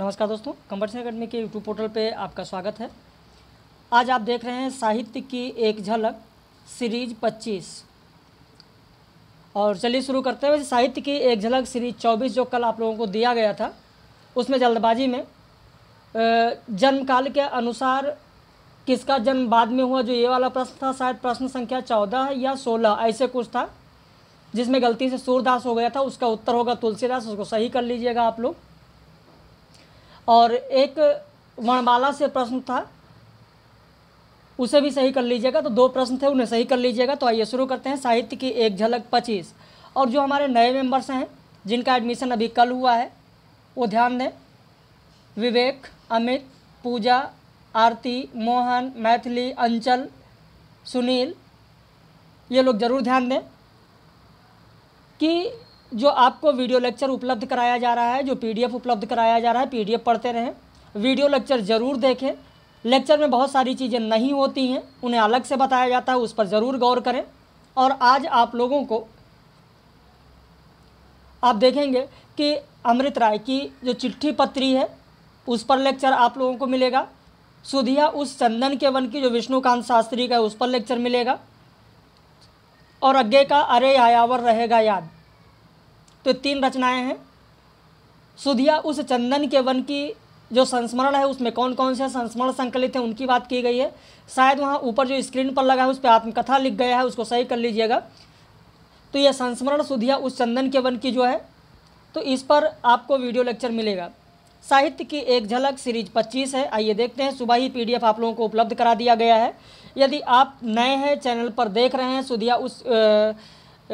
नमस्कार दोस्तों कंबर्सन अकेडमी के यूट्यूब पोर्टल पे आपका स्वागत है आज आप देख रहे हैं साहित्य की एक झलक सीरीज 25 और चलिए शुरू करते हैं वैसे साहित्य की एक झलक सीरीज 24 जो कल आप लोगों को दिया गया था उसमें जल्दबाजी में जन्मकाल के अनुसार किसका जन्म बाद में हुआ जो ये वाला प्रश्न था शायद प्रश्न संख्या चौदह या सोलह ऐसे कुछ था जिसमें गलती से सूरदास हो गया था उसका उत्तर होगा तुलसीदास उसको सही कर लीजिएगा आप लोग और एक वर्णमाला से प्रश्न था उसे भी सही कर लीजिएगा तो दो प्रश्न थे उन्हें सही कर लीजिएगा तो आइए शुरू करते हैं साहित्य की एक झलक पच्चीस और जो हमारे नए मेंबर्स हैं जिनका एडमिशन अभी कल हुआ है वो ध्यान दें विवेक अमित पूजा आरती मोहन मैथिली अंचल सुनील ये लोग ज़रूर ध्यान दें कि जो आपको वीडियो लेक्चर उपलब्ध कराया जा रहा है जो पीडीएफ उपलब्ध कराया जा रहा है पीडीएफ पढ़ते रहें वीडियो लेक्चर ज़रूर देखें लेक्चर में बहुत सारी चीज़ें नहीं होती हैं उन्हें अलग से बताया जाता है उस पर ज़रूर गौर करें और आज आप लोगों को आप देखेंगे कि अमृत राय की जो चिट्ठी पत्री है उस पर लेक्चर आप लोगों को मिलेगा सुधिया उस चंदन के वन की जो विष्णुकांत शास्त्री का उस पर लेक्चर मिलेगा और अज्ञे का अरे आयावर रहेगा याद तो तीन रचनाएं हैं सुधिया उस चंदन के वन की जो संस्मरण है उसमें कौन कौन से संस्मरण संकलित हैं उनकी बात की गई है शायद वहाँ ऊपर जो स्क्रीन पर लगा है उस पर आत्मकथा लिख गया है उसको सही कर लीजिएगा तो यह संस्मरण सुधिया उस चंदन के वन की जो है तो इस पर आपको वीडियो लेक्चर मिलेगा साहित्य की एक झलक सीरीज 25 है आइए देखते हैं सुबह ही पीडीएफ आप लोगों को उपलब्ध करा दिया गया है यदि आप नए हैं चैनल पर देख रहे हैं सुधिया उस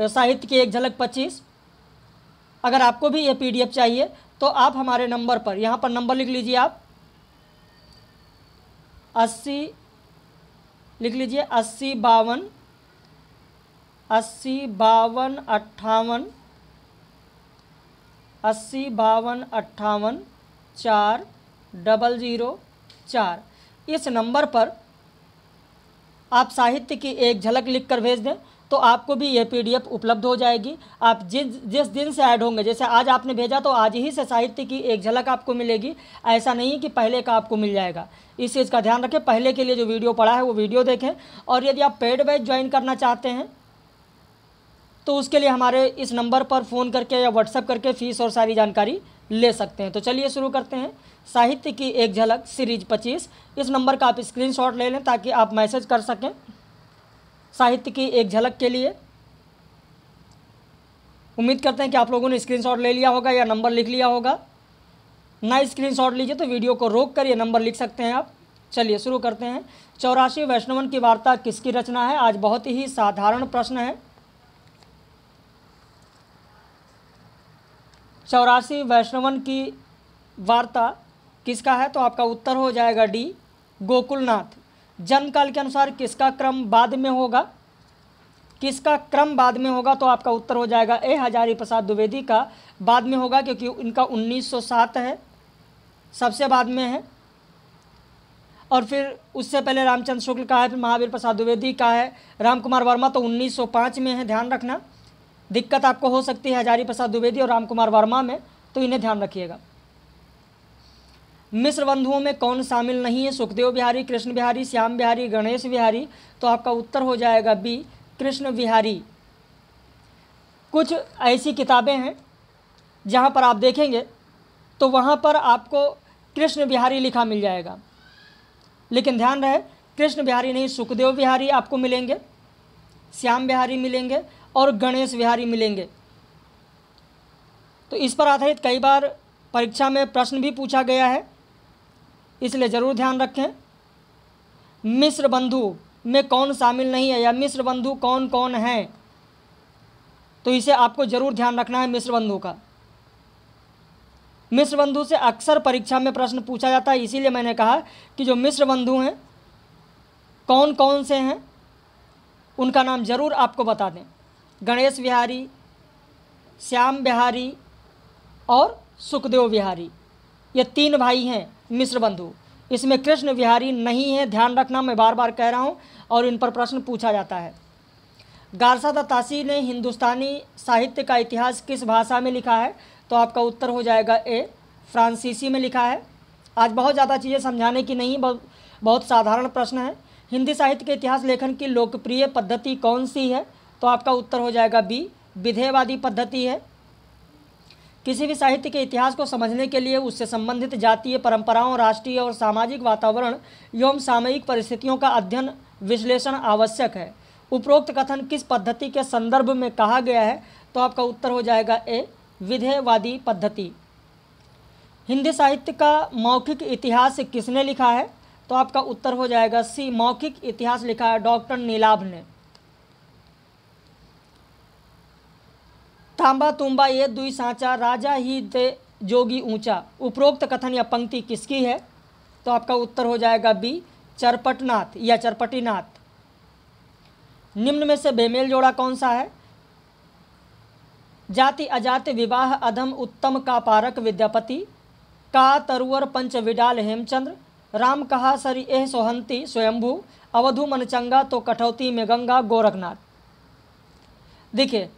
साहित्य की एक झलक अगर आपको भी ये पीडीएफ चाहिए तो आप हमारे नंबर पर यहाँ पर नंबर लिख लीजिए आप अस्सी लिख लीजिए अस्सी बावन अस्सी बावन अट्ठावन अस्सी बावन अट्ठावन चार डबल ज़ीरो चार इस नंबर पर आप साहित्य की एक झलक लिखकर भेज दें तो आपको भी ये पीडीएफ उपलब्ध हो जाएगी आप जिस जिस दिन से ऐड होंगे जैसे आज आपने भेजा तो आज ही से साहित्य की एक झलक आपको मिलेगी ऐसा नहीं कि पहले का आपको मिल जाएगा इस चीज़ का ध्यान रखें पहले के लिए जो वीडियो पड़ा है वो वीडियो देखें और यदि आप पेड बैच ज्वाइन करना चाहते हैं तो उसके लिए हमारे इस नंबर पर फ़ोन करके या व्हाट्सअप करके फ़ीस और सारी जानकारी ले सकते हैं तो चलिए शुरू करते हैं साहित्य की एक झलक सीरीज 25 इस नंबर का आप स्क्रीनशॉट ले लें ताकि आप मैसेज कर सकें साहित्य की एक झलक के लिए उम्मीद करते हैं कि आप लोगों ने स्क्रीनशॉट ले लिया होगा या नंबर लिख लिया होगा ना स्क्रीनशॉट लीजिए तो वीडियो को रोक कर ये नंबर लिख सकते हैं आप चलिए शुरू करते हैं चौरासी वैष्णवन की वार्ता किसकी रचना है आज बहुत ही साधारण प्रश्न है चौरासी वैष्णवन की वार्ता किसका है तो आपका उत्तर हो जाएगा डी गोकुलनाथ जन्म काल के अनुसार किसका क्रम बाद में होगा किसका क्रम बाद में होगा तो आपका उत्तर हो जाएगा ए हजारी प्रसाद द्विवेदी का बाद में होगा क्योंकि इनका 1907 है सबसे बाद में है और फिर उससे पहले रामचंद्र शुक्ल का है फिर महावीर प्रसाद द्विवेदी का है राम कुमार वर्मा तो 1905 में है ध्यान रखना दिक्कत आपको हो सकती है हजारी प्रसाद द्विवेदी और राम कुमार वर्मा में तो इन्हें ध्यान रखिएगा मिश्र बंधुओं में कौन शामिल नहीं है सुखदेव बिहारी कृष्ण बिहारी श्याम बिहारी गणेश बिहारी तो आपका उत्तर हो जाएगा बी कृष्ण बिहारी कुछ ऐसी किताबें हैं जहाँ पर आप देखेंगे तो वहाँ पर आपको कृष्ण बिहारी लिखा मिल जाएगा लेकिन ध्यान रहे कृष्ण बिहारी नहीं सुखदेव बिहारी आपको मिलेंगे श्याम बिहारी मिलेंगे और गणेश बिहारी मिलेंगे तो इस पर आधारित कई बार परीक्षा में प्रश्न भी पूछा गया है इसलिए ज़रूर ध्यान रखें मिश्र बंधु में कौन शामिल नहीं है या मिश्र बंधु कौन कौन हैं तो इसे आपको ज़रूर ध्यान रखना है मिश्र बंधु का मिश्र बंधु से अक्सर परीक्षा में प्रश्न पूछा जाता है इसीलिए मैंने कहा कि जो मिश्र बंधु हैं कौन कौन से हैं उनका नाम ज़रूर आपको बता दें गणेश बिहारी श्याम बिहारी और सुखदेव बिहारी ये तीन भाई हैं मिश्र बंधु इसमें कृष्ण बिहारी नहीं है ध्यान रखना मैं बार बार कह रहा हूँ और इन पर प्रश्न पूछा जाता है गारसा दत्तासी ने हिंदुस्तानी साहित्य का इतिहास किस भाषा में लिखा है तो आपका उत्तर हो जाएगा ए फ्रांसीसी में लिखा है आज बहुत ज़्यादा चीज़ें समझाने की नहीं बहुत बहुत साधारण प्रश्न है हिंदी साहित्य के इतिहास लेखन की लोकप्रिय पद्धति कौन सी है तो आपका उत्तर हो जाएगा बी विधेयवादी पद्धति है किसी भी साहित्य के इतिहास को समझने के लिए उससे संबंधित जातीय परंपराओं राष्ट्रीय और सामाजिक वातावरण एवं सामयिक परिस्थितियों का अध्ययन विश्लेषण आवश्यक है उपरोक्त कथन किस पद्धति के संदर्भ में कहा गया है तो आपका उत्तर हो जाएगा ए विधेयवादी पद्धति हिंदी साहित्य का मौखिक इतिहास किसने लिखा है तो आपका उत्तर हो जाएगा सी मौखिक इतिहास लिखा है डॉक्टर नीलाभ ने थाम्बा तुम्बा ये दुई सांचा राजा ही दे जोगी ऊंचा उपरोक्त कथन या पंक्ति किसकी है तो आपका उत्तर हो जाएगा बी चरपटनाथ या चरपटीनाथ निम्न में से बेमेल जोड़ा कौन सा है जाति अजाति विवाह अधम उत्तम का पारक विद्यापति का तरुवर पंच विडाल हेमचंद्र राम कहा सरी एह सोहंती स्वयंभू अवधु मनचंगा तो कठौती में गंगा गोरखनाथ देखिये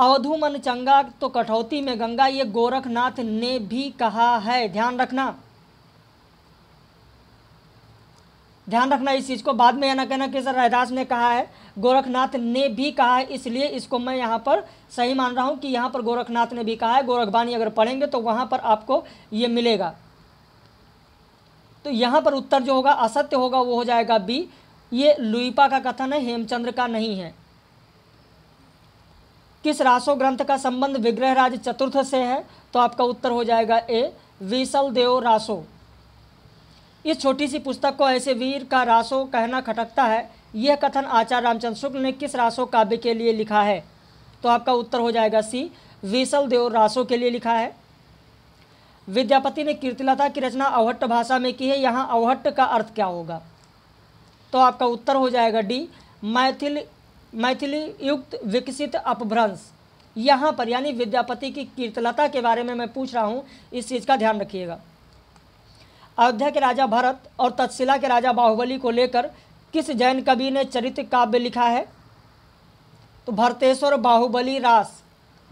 अवधुमन चंगा तो कठौती में गंगा ये गोरखनाथ ने भी कहा है ध्यान रखना ध्यान रखना इस चीज़ को बाद में यह ना कहना कि सर रहदास ने कहा है गोरखनाथ ने भी कहा है इसलिए इसको मैं यहाँ पर सही मान रहा हूँ कि यहाँ पर गोरखनाथ ने भी कहा है गोरखबानी अगर पढ़ेंगे तो वहाँ पर आपको ये मिलेगा तो यहाँ पर उत्तर जो होगा असत्य होगा वो हो जाएगा बी ये लुईपा का कथन है हेमचंद्र का नहीं है किस रासो ग्रंथ का संबंध विग्रह राज चतुर्थ से है तो आपका उत्तर हो जाएगा ए विसल देव रासो इस छोटी सी पुस्तक को ऐसे वीर का रासो कहना खटकता है यह कथन आचार्य रामचंद्र शुक्ल ने किस रासो काव्य के लिए लिखा है तो आपका उत्तर हो जाएगा सी विसल देव रासो के लिए लिखा है विद्यापति ने कीर्तिलता की रचना अवहट्ट भाषा में की है यहाँ अवहट्ट का अर्थ क्या होगा तो आपका उत्तर हो जाएगा डी मैथिल मैथिली युक्त विकसित अपभ्रंश यहाँ पर यानी विद्यापति की कीर्तलता के बारे में मैं पूछ रहा हूँ इस चीज़ का ध्यान रखिएगा अयोध्या के राजा भरत और तत्शिला के राजा बाहुबली को लेकर किस जैन कवि ने चरित्र काव्य लिखा है तो भरतेश्वर बाहुबली रास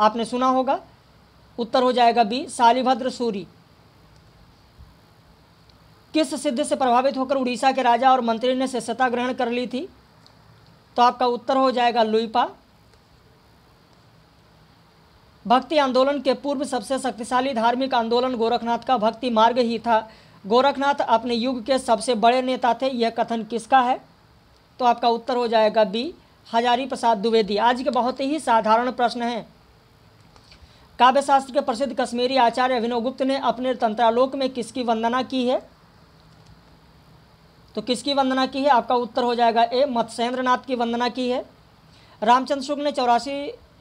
आपने सुना होगा उत्तर हो जाएगा बी शालीभद्र सूरी किस सिद्ध से प्रभावित होकर उड़ीसा के राजा और मंत्री ने शिष्यता ग्रहण कर ली थी तो आपका उत्तर हो जाएगा लुईपा भक्ति आंदोलन के पूर्व सबसे शक्तिशाली धार्मिक आंदोलन गोरखनाथ का भक्ति मार्ग ही था गोरखनाथ अपने युग के सबसे बड़े नेता थे यह कथन किसका है तो आपका उत्तर हो जाएगा बी हजारी प्रसाद द्विवेदी आज के बहुत ही साधारण प्रश्न हैं काव्यशास्त्र के प्रसिद्ध कश्मीरी आचार्य अभिनव गुप्त ने अपने तंत्रालोक में किसकी वंदना की है तो किसकी वंदना की है आपका उत्तर हो जाएगा ए मत्स्येंद्र नाथ की वंदना की है रामचंद्र शुक्ल ने चौरासी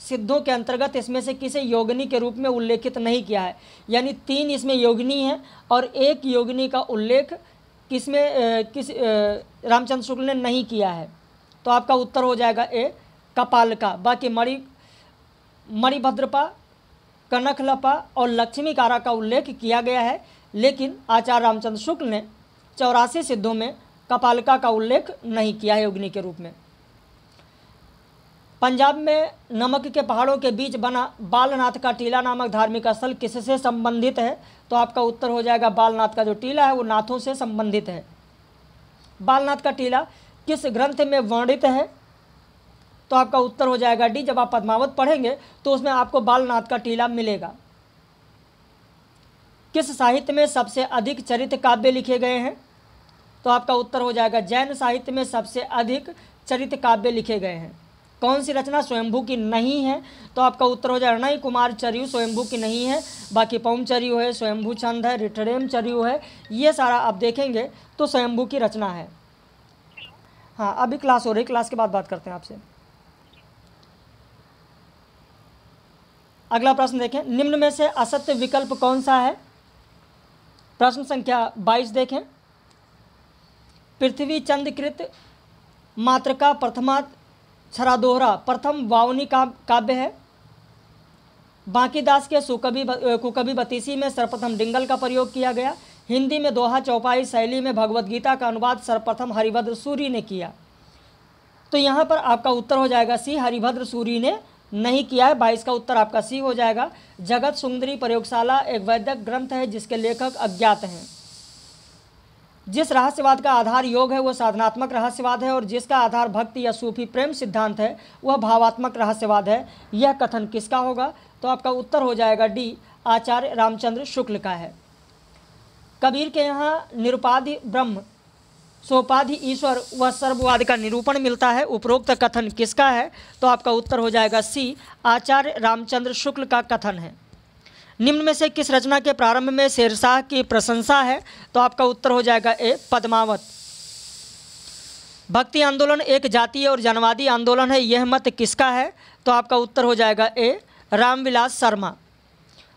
सिद्धों के अंतर्गत इसमें से किसे योगिनी के रूप में उल्लेखित नहीं किया है यानी तीन इसमें योगिनी है और एक योगिनी का उल्लेख किसमें किस रामचंद्र शुक्ल ने नहीं किया है तो आपका उत्तर हो जाएगा ए कपाल का बाकी मणि मणिभद्रपा कनखलपा और लक्ष्मी कारा का उल्लेख किया गया है लेकिन आचार्य रामचंद्र शुक्ल ने चौरासी सिद्धों में कपालका का उल्लेख नहीं किया है अग्नि के रूप में पंजाब में नमक के पहाड़ों के बीच बना बालनाथ का टीला नामक धार्मिक स्थल किससे संबंधित है तो आपका उत्तर हो जाएगा बालनाथ का जो टीला है वो नाथों से संबंधित है बालनाथ का टीला किस ग्रंथ में वर्णित है तो आपका उत्तर हो जाएगा डी जब आप पद्मावत पढ़ेंगे तो उसमें आपको बालनाथ का टीला मिलेगा किस साहित्य में सबसे अधिक चरित्र काव्य लिखे गए हैं तो आपका उत्तर हो जाएगा जैन साहित्य में सबसे अधिक चरित काव्य लिखे गए हैं कौन सी रचना स्वयंभू की नहीं है तो आपका उत्तर हो जाएगा नहीं कुमार चर्यु स्वयंभू की नहीं है बाकी पौमचर्यु है स्वयंभू छंद है रिठरेम चर्यु है ये सारा आप देखेंगे तो स्वयंभू की रचना है हाँ अभी क्लास हो रही क्लास के बाद बात करते हैं आपसे अगला प्रश्न देखें निम्न में से असत्य विकल्प कौन सा है प्रश्न संख्या 22 देखें पृथ्वी चंद्रकृत का प्रथमा छरादोहरा प्रथम वावनी का काव्य है बांकी दास के सुकवि कुकवि बतीसी में सर्वप्रथम डिंगल का प्रयोग किया गया हिंदी में दोहा चौपाई शैली में भगवत गीता का अनुवाद सर्वप्रथम हरिभद्र सूरी ने किया तो यहाँ पर आपका उत्तर हो जाएगा सी हरिभद्र सूरी ने नहीं किया है बाईस का उत्तर आपका सी हो जाएगा जगत सुंदरी प्रयोगशाला एक वैद्यक ग्रंथ है जिसके लेखक अज्ञात हैं जिस रहस्यवाद का आधार योग है वह साधनात्मक रहस्यवाद है और जिसका आधार भक्ति या सूफी प्रेम सिद्धांत है वह भावात्मक रहस्यवाद है यह कथन किसका होगा तो आपका उत्तर हो जाएगा डी आचार्य रामचंद्र शुक्ल का है कबीर के यहाँ निरुपाधि ब्रह्म सोपाधि ईश्वर व सर्ववाद का निरूपण मिलता है उपरोक्त कथन किसका है तो आपका उत्तर हो जाएगा सी आचार्य रामचंद्र शुक्ल का कथन है निम्न में से किस रचना के प्रारंभ में शेरशाह की प्रशंसा है तो आपका उत्तर हो जाएगा ए पद्मावत भक्ति आंदोलन एक जातीय और जनवादी आंदोलन है यह मत किसका है तो आपका उत्तर हो जाएगा ए रामविलास शर्मा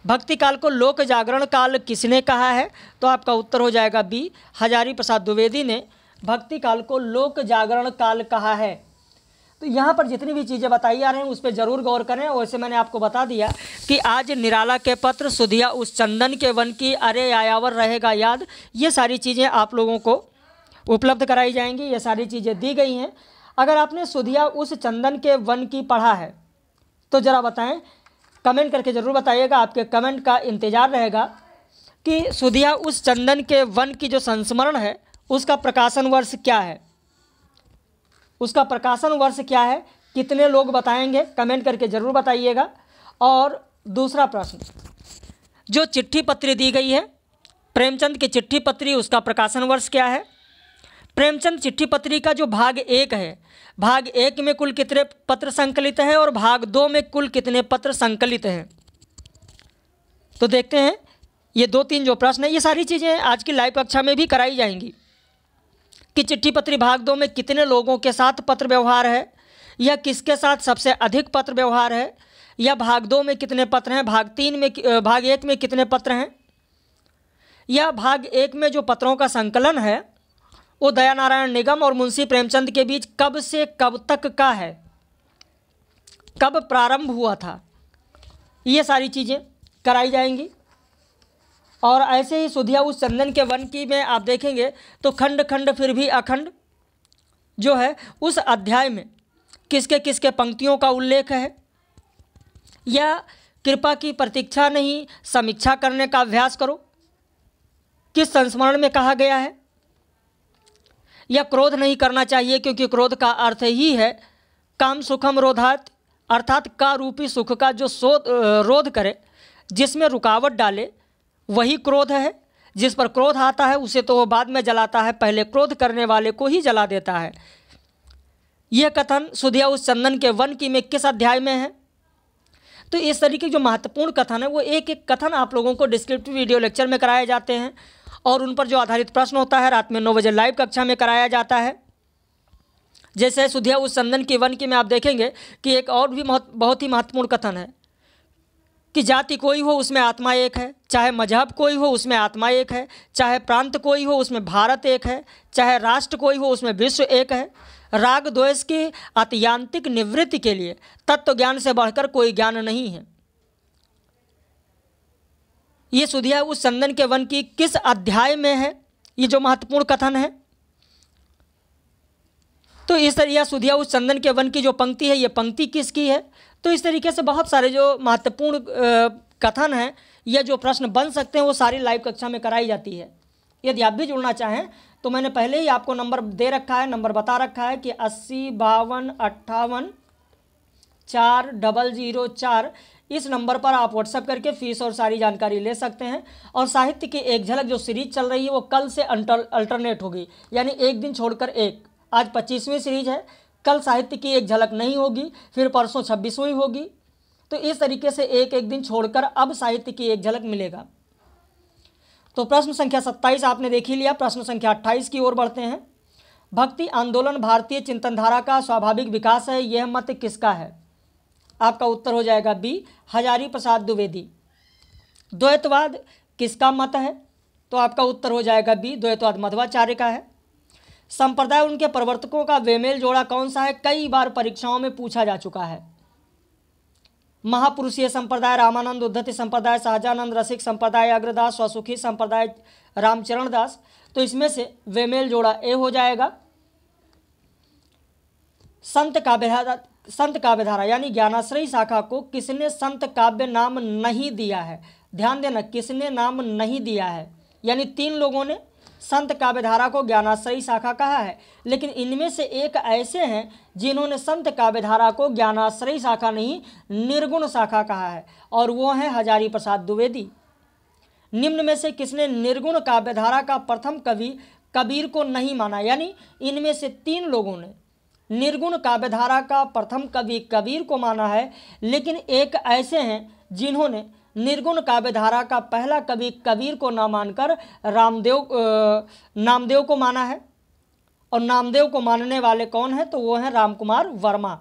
भक्ति काल को लोक जागरण काल किसने कहा है तो आपका उत्तर हो जाएगा बी हजारी प्रसाद द्विवेदी ने भक्ति काल को लोक जागरण काल कहा है तो यहाँ पर जितनी भी चीज़ें बताई जा रही हैं उस पर जरूर गौर करें वैसे मैंने आपको बता दिया कि आज निराला के पत्र सुधिया उस चंदन के वन की अरे आयावर रहेगा याद ये सारी चीज़ें आप लोगों को उपलब्ध कराई जाएंगी ये सारी चीज़ें दी गई हैं अगर आपने सुधिया उस चंदन के वन की पढ़ा है तो ज़रा बताएँ कमेंट करके ज़रूर बताइएगा आपके कमेंट का इंतज़ार रहेगा कि सुधिया उस चंदन के वन की जो संस्मरण है उसका प्रकाशन वर्ष क्या है उसका प्रकाशन वर्ष क्या है कितने लोग बताएंगे कमेंट करके ज़रूर बताइएगा और दूसरा प्रश्न जो चिट्ठी पत्री दी गई है प्रेमचंद की चिट्ठी पत्री उसका प्रकाशन वर्ष क्या है प्रेमचंद चिट्ठी पत्री का जो भाग एक है भाग एक में कुल कितने पत्र संकलित हैं और भाग दो में कुल कितने पत्र संकलित हैं तो देखते हैं ये दो तीन जो प्रश्न है ये सारी चीज़ें आज की लाइव कक्षा में भी कराई जाएंगी कि चिट्ठी पत्री भाग दो में कितने लोगों के साथ पत्र व्यवहार है या किसके साथ सबसे अधिक पत्र व्यवहार है या भाग दो में कितने पत्र हैं भाग तीन में भाग एक में कितने पत्र हैं या भाग एक में जो पत्रों का संकलन है वो दयानारायण निगम और मुंशी प्रेमचंद के बीच कब से कब तक का है कब प्रारंभ हुआ था ये सारी चीज़ें कराई जाएंगी और ऐसे ही सुधिया उस चंदन के वन की में आप देखेंगे तो खंड खंड फिर भी अखंड जो है उस अध्याय में किसके किसके पंक्तियों का उल्लेख है या कृपा की प्रतीक्षा नहीं समीक्षा करने का अभ्यास करो किस संस्मरण में कहा गया है या क्रोध नहीं करना चाहिए क्योंकि क्रोध का अर्थ ही है काम सुखम रोधात अर्थात का रूपी सुख का जो शोध रोध करे जिसमें रुकावट डाले वही क्रोध है जिस पर क्रोध आता है उसे तो वो बाद में जलाता है पहले क्रोध करने वाले को ही जला देता है यह कथन सुधिया उस चंदन के वन की में किस अध्याय में है तो इस तरीके जो महत्वपूर्ण कथन है वो एक एक कथन आप लोगों को डिस्क्रिप्टिव वीडियो लेक्चर में कराए जाते हैं और उन पर जो आधारित प्रश्न होता है रात में नौ बजे लाइव कक्षा में कराया जाता है जैसे सुधिया उस चंदन की वन की में आप देखेंगे कि एक और भी बहुत ही महत्वपूर्ण कथन है कि जाति कोई हो उसमें आत्मा एक है चाहे मजहब कोई हो उसमें आत्मा एक है चाहे प्रांत कोई हो उसमें भारत एक है चाहे राष्ट्र कोई हो उसमें विश्व एक है राग द्वेष की अत्यांतिक निवृत्ति के लिए तत्व ज्ञान से बढ़कर कोई ज्ञान नहीं है ये सुधिया उस चंदन के वन की किस अध्याय में है ये जो महत्वपूर्ण कथन है तो इस यह सुधिया उस चंदन के वन की जो पंक्ति है ये पंक्ति किसकी है तो इस तरीके से बहुत सारे जो महत्वपूर्ण कथन हैं या जो प्रश्न बन सकते हैं वो सारी लाइव कक्षा में कराई जाती है यदि आप भी जुड़ना चाहें तो मैंने पहले ही आपको नंबर दे रखा है नंबर बता रखा है कि अस्सी बावन अट्ठावन चार डबल जीरो चार इस नंबर पर आप व्हाट्सअप करके फीस और सारी जानकारी ले सकते हैं और साहित्य की एक झलक जो सीरीज चल रही है वो कल से अल्टरनेट होगी यानी एक दिन छोड़कर एक आज पच्चीसवीं सीरीज है कल साहित्य की एक झलक नहीं होगी फिर परसों छब्बीसवीं होगी तो इस तरीके से एक एक दिन छोड़कर अब साहित्य की एक झलक मिलेगा तो प्रश्न संख्या सत्ताईस आपने देख ही लिया प्रश्न संख्या अट्ठाईस की ओर बढ़ते हैं भक्ति आंदोलन भारतीय चिंतनधारा का स्वाभाविक विकास है यह मत किसका है आपका उत्तर हो जाएगा बी हजारी प्रसाद द्विवेदी द्वैतवाद किसका मत है तो आपका उत्तर हो जाएगा बी द्वैतवाद मध्वाचार्य का है संप्रदाय उनके प्रवर्तकों का वेमेल जोड़ा कौन सा है कई बार परीक्षाओं में पूछा जा चुका है महापुरुषीय संप्रदाय रामानंद उद्धति संप्रदाय शाहजानंद रसिक संप्रदाय अग्रदास स्वसुखी संप्रदाय रामचरण दास तो इसमें से वेमेल जोड़ा ए हो जाएगा संत काव्यधारा संत काव्यधारा यानी ज्ञानाश्रय शाखा को किसने संत काव्य नाम नहीं दिया है ध्यान देना किसने नाम नहीं दिया है यानी तीन लोगों ने संत काव्यधारा को ज्ञानाश्रयी शाखा कहा है लेकिन इनमें से एक ऐसे हैं जिन्होंने संत काव्यधारा को ज्ञानाश्रयी शाखा नहीं निर्गुण शाखा कहा है और वो हैं हजारी प्रसाद द्विवेदी निम्न में से किसने निर्गुण काव्यधारा का प्रथम कवि कबीर को नहीं माना यानी इनमें से तीन लोगों ने निर्गुण काव्यधारा का प्रथम कवि कबीर को माना है लेकिन एक ऐसे हैं जिन्होंने निर्गुण काव्यधारा का पहला कवि कबीर को ना मानकर रामदेव नामदेव को माना है और नामदेव को मानने वाले कौन हैं तो वो हैं रामकुमार वर्मा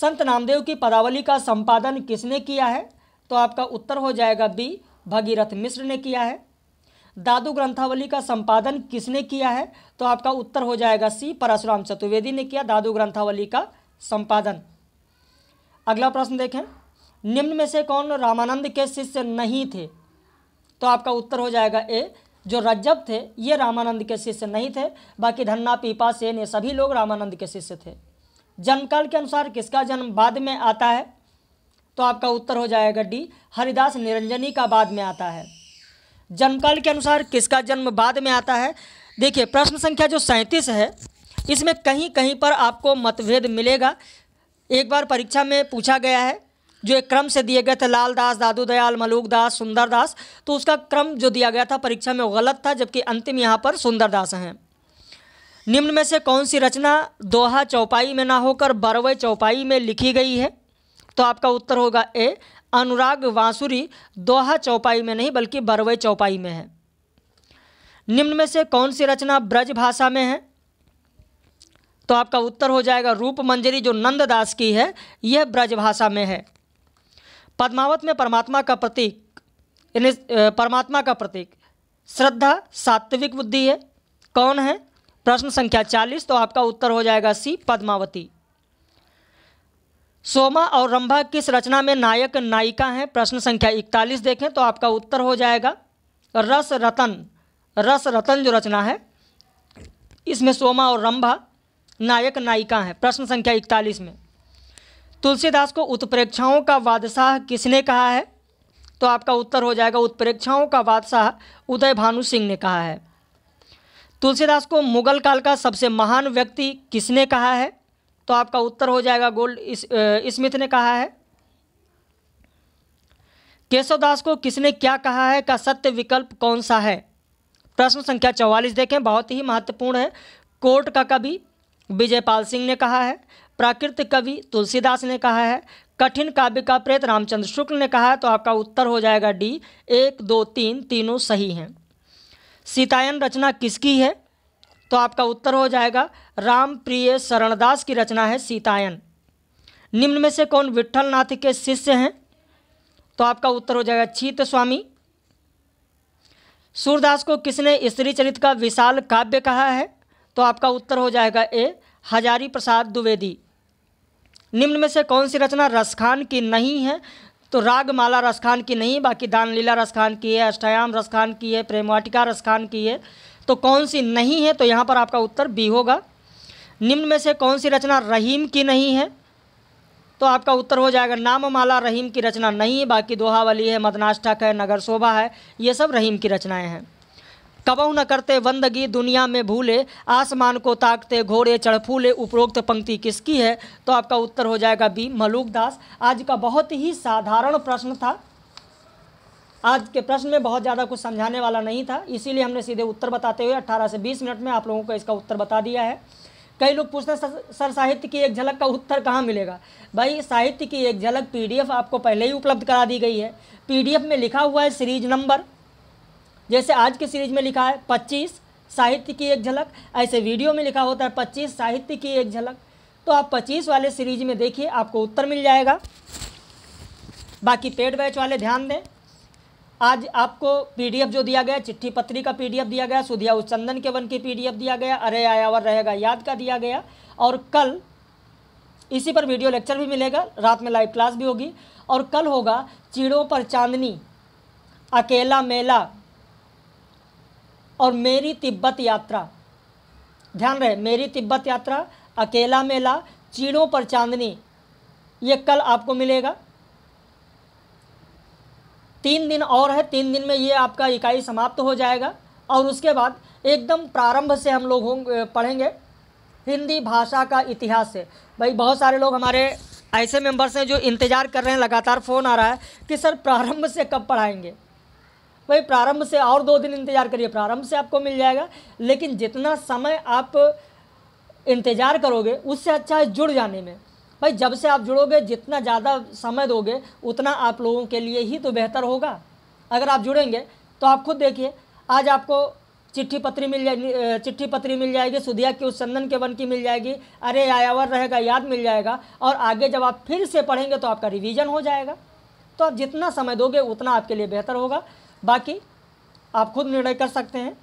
संत नामदेव की पदावली का संपादन किसने किया है तो आपका उत्तर हो जाएगा बी भगीरथ मिश्र ने किया है दादू ग्रंथावली का संपादन किसने किया है तो आपका उत्तर हो जाएगा सी परशुराम चतुर्वेदी ने किया दादू ग्रंथावली का संपादन अगला प्रश्न देखें निम्न में से कौन रामानंद के शिष्य नहीं थे तो आपका उत्तर हो जाएगा ए जो रज्जब थे ये रामानंद के शिष्य नहीं थे बाकी धन्ना पीपा सेन ये सभी लोग रामानंद के शिष्य थे जन्मकाल के अनुसार किसका जन्म बाद में आता है तो आपका उत्तर हो जाएगा डी हरिदास निरंजनी का बाद में आता है जन्मकाल के अनुसार किसका जन्म बाद में आता है देखिए प्रश्न संख्या जो सैंतीस है इसमें कहीं कहीं पर आपको मतभेद मिलेगा एक बार परीक्षा में पूछा गया है जो एक क्रम से दिए गए थे लाल दास दादू दयाल मलूक दास सुंदर दास तो उसका क्रम जो दिया गया था परीक्षा में गलत था जबकि अंतिम यहाँ पर सुंदर दास हैं निम्न में से कौन सी रचना दोहा चौपाई में ना होकर बरवे चौपाई में लिखी गई है तो आपका उत्तर होगा ए अनुराग वांसुरी दोहा चौपाई में नहीं बल्कि बरवे चौपाई में है निम्न में से कौन सी रचना ब्रज भाषा में है तो आपका उत्तर हो जाएगा रूप मंजरी जो नंददास की है यह ब्रज भाषा में है पद्मावत में परमात्मा का प्रतीक परमात्मा का प्रतीक श्रद्धा सात्विक बुद्धि है कौन है प्रश्न संख्या चालीस तो आपका उत्तर हो जाएगा सी पद्मावती सोमा और रंभा किस रचना में नायक नायिका हैं प्रश्न संख्या इकतालीस देखें तो आपका उत्तर हो जाएगा रस रतन रस रतन जो रचना है इसमें सोमा और रंभा नायक नायिका हैं प्रश्न संख्या इकतालीस में तुलसीदास को उत्प्रेक्षाओं का बादशाह किसने कहा है तो आपका उत्तर हो जाएगा उत्प्रेक्षाओं का बादशाह उदय भानु सिंह ने कहा है तुलसीदास को मुगल काल का सबसे महान व्यक्ति किसने कहा है तो आपका उत्तर हो जाएगा गोल्ड स्मिथ ने कहा है केशवदास को किसने क्या कहा है का सत्य विकल्प कौन सा है प्रश्न संख्या चौवालीस देखें बहुत ही महत्वपूर्ण है कोर्ट का कवि विजयपाल सिंह ने कहा है प्राकृत कवि तुलसीदास ने कहा है कठिन काव्य का प्रेत रामचंद्र शुक्ल ने कहा है तो आपका उत्तर हो जाएगा डी एक दो तीन तीनों सही हैं सीतायन रचना किसकी है तो आपका उत्तर हो जाएगा राम प्रिय शरणदास की रचना है सीतायन निम्न में से कौन विठल नाथ के शिष्य हैं तो आपका उत्तर हो जाएगा छीत स्वामी सूरदास को किसने स्त्री चरित का विशाल काव्य कहा है तो आपका उत्तर हो जाएगा ए हजारी प्रसाद द्विवेदी निम्न में से कौन सी रचना रसखान की नहीं है तो रागमाला रसखान की नहीं बाकी दानलीला रसखान की है अष्टयाम रसखान की है प्रेमवाटिका रसखान की है तो कौन सी नहीं है तो यहाँ पर आपका उत्तर बी होगा निम्न में से कौन सी रचना रहीम की नहीं है तो आपका उत्तर हो जाएगा नाममाला रहीम की रचना नहीं है बाकी दोहावली है मदनाष्टक है नगर शोभा है ये सब रहीम की रचनाएँ हैं कबऊ न करते वंदगी दुनिया में भूले आसमान को ताकते घोड़े चढ़ फूले उपरोक्त पंक्ति किसकी है तो आपका उत्तर हो जाएगा बी मलूक दास आज का बहुत ही साधारण प्रश्न था आज के प्रश्न में बहुत ज़्यादा कुछ समझाने वाला नहीं था इसीलिए हमने सीधे उत्तर बताते हुए 18 से 20 मिनट में आप लोगों को इसका उत्तर बता दिया है कई लोग पूछते हैं सर साहित्य की एक झलक का उत्तर कहाँ मिलेगा भाई साहित्य की एक झलक पीडीएफ आपको पहले ही उपलब्ध करा दी गई है पीडीएफ में लिखा हुआ है सीरीज नंबर जैसे आज के सीरीज में लिखा है पच्चीस साहित्य की एक झलक ऐसे वीडियो में लिखा होता है पच्चीस साहित्य की एक झलक तो आप पच्चीस वाले सीरीज में देखिए आपको उत्तर मिल जाएगा बाकी पेड बैच वाले ध्यान दें आज आपको पीडीएफ जो दिया गया चिट्ठी पत्री का पीडीएफ दिया गया सुधिया चंदन के वन की पीडीएफ दिया गया अरे आयावर रहेगा याद का दिया गया और कल इसी पर वीडियो लेक्चर भी मिलेगा रात में लाइव क्लास भी होगी और कल होगा चीड़ों पर चांदनी अकेला मेला और मेरी तिब्बत यात्रा ध्यान रहे मेरी तिब्बत यात्रा अकेला मेला चीड़ों पर चांदनी ये कल आपको मिलेगा तीन दिन और है तीन दिन में ये आपका इकाई समाप्त हो जाएगा और उसके बाद एकदम प्रारंभ से हम लोग होंगे पढ़ेंगे हिंदी भाषा का इतिहास से भाई बहुत सारे लोग हमारे ऐसे मेंबर्स हैं जो इंतज़ार कर रहे हैं लगातार फ़ोन आ रहा है कि सर प्रारंभ से कब पढ़ाएंगे भाई प्रारंभ से और दो दिन इंतज़ार करिए प्रारंभ से आपको मिल जाएगा लेकिन जितना समय आप इंतज़ार करोगे उससे अच्छा है जुड़ जाने में भाई जब से आप जुड़ोगे जितना ज़्यादा समय दोगे उतना आप लोगों के लिए ही तो बेहतर होगा अगर आप जुड़ेंगे तो आप खुद देखिए आज आपको चिट्ठी पत्री मिल जाएगी चिट्ठी पत्री मिल जाएगी सुधिया की उस चंदन के वन की मिल जाएगी अरे आयावर रहेगा याद मिल जाएगा और आगे जब आप फिर से पढ़ेंगे तो आपका रिवीजन हो जाएगा तो आप जितना समय दोगे उतना आपके लिए बेहतर होगा बाकी आप खुद निर्णय कर सकते हैं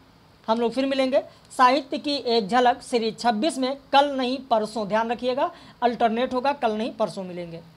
हम लोग फिर मिलेंगे साहित्य की एक झलक सीरीज 26 में कल नहीं परसों ध्यान रखिएगा अल्टरनेट होगा कल नहीं परसों मिलेंगे